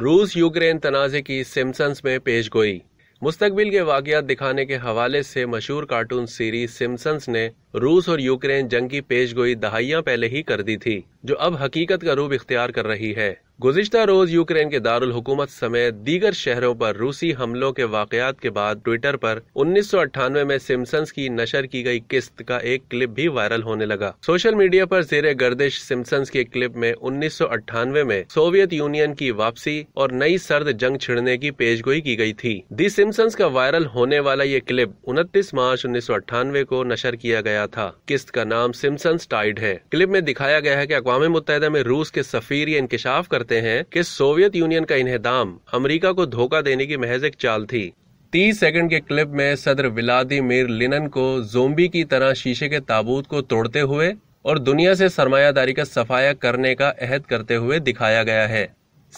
रूस यूक्रेन तनाजे की सिम्सन्स में पेश गोई मुस्तबिल के वाकत दिखाने के हवाले से मशहूर कार्टून सीरीज सिम्सन्स ने रूस और यूक्रेन जंग की पेश गोई दहाइया पहले ही कर दी थी जो अब हकीकत का रूप इख्तियार कर रही है गुजशत रोज यूक्रेन के दारुल हुकूमत समेत दीगर शहरों पर रूसी हमलों के वाकयात के बाद ट्विटर पर उन्नीस सौ अट्ठानवे में सिम्सन्स की नशर की गई किस्त का एक क्लिप भी वायरल होने लगा सोशल मीडिया पर जेर गर्दिश सिम्सन्स के क्लिप में उन्नीस सौ अट्ठानवे में सोवियत यूनियन की वापसी और नई सर्द जंग छिड़ने की पेशगोई की गयी थी दी सिम्सन्स का वायरल होने वाला ये क्लिप उनतीस मार्च उन्नीस सौ अट्ठानवे को नशर किया गया था किस्त का नाम सिम्सन्स टाइड है क्लिप में दिखाया गया है की अकवा मुतहदा में रूस के सफीर ये इंकशाफ करते कहते हैं कि सोवियत यूनियन का इन्हेदाम अमेरिका को धोखा देने की महज एक चाल थी तीस सेकंड के क्लिप में सदर व्लादिमिर लिनन को जोम्बी की तरह शीशे के ताबूत को तोड़ते हुए और दुनिया से सरमायादारी का सफाया करने का अहद करते हुए दिखाया गया है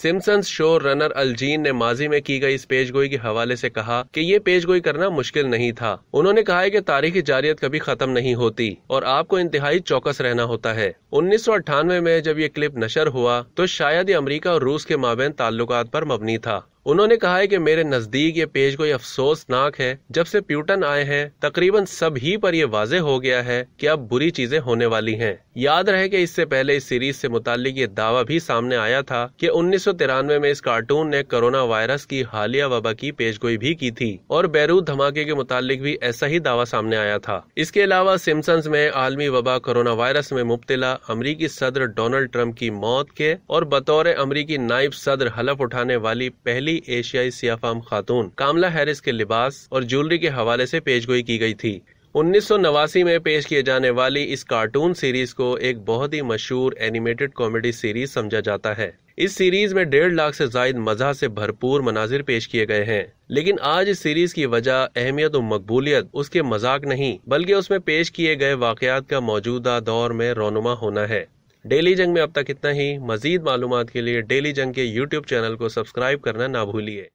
सिमसंस शो रनर अलजीन ने माजी में की गई इस पेशगोई के हवाले से कहा कि ये पेशगोई करना मुश्किल नहीं था उन्होंने कहा है कि तारीखी जारियत कभी खत्म नहीं होती और आपको इंतहाई चौकस रहना होता है उन्नीस में जब ये क्लिप नशर हुआ तो शायद ये अमरीका और रूस के माबेन ताल्लुक पर मबनी था उन्होंने कहा है कि मेरे नज़दीक ये पेज कोई अफसोसनाक है जब से प्यूटन आए हैं तकरीबन सभी पर यह वाजे हो गया है कि अब बुरी चीजें होने वाली हैं याद रहे कि इससे पहले इस सीरीज से मुतालिक ये दावा भी सामने आया था कि उन्नीस में इस कार्टून ने कोरोना वायरस की हालिया वबा की पेशगोई भी की थी और बैरूत धमाके के मुतालिक भी ऐसा ही दावा सामने आया था इसके अलावा सिम्सन्स में आलमी वबा कोरोना वायरस में मुबतला अमरीकी सदर डोनाल्ड ट्रम्प की मौत के और बतौर अमरीकी नायब सदर हलफ उठाने वाली पहली पहली एशियाई सियाफाम खातून कामला हैरिस के लिबास और ज्वेलरी के हवाले से पेशगोई की गई थी उन्नीस में पेश किए जाने वाली इस कार्टून सीरीज को एक बहुत ही मशहूर एनिमेटेड कॉमेडी सीरीज समझा जाता है इस सीरीज में डेढ़ लाख से जायद मजा से भरपूर मनाजिर पेश किए गए हैं लेकिन आज इस सीरीज की वजह अहमियत और मकबूलियत उसके मजाक नहीं बल्कि उसमें पेश किए गए वाकयात का मौजूदा दौर में रोनुमा होना है डेली जंग में अब तक इतना ही मजीद मालूम के लिए डेली जंग के यूट्यूब चैनल को सब्सक्राइब करना ना भूलिए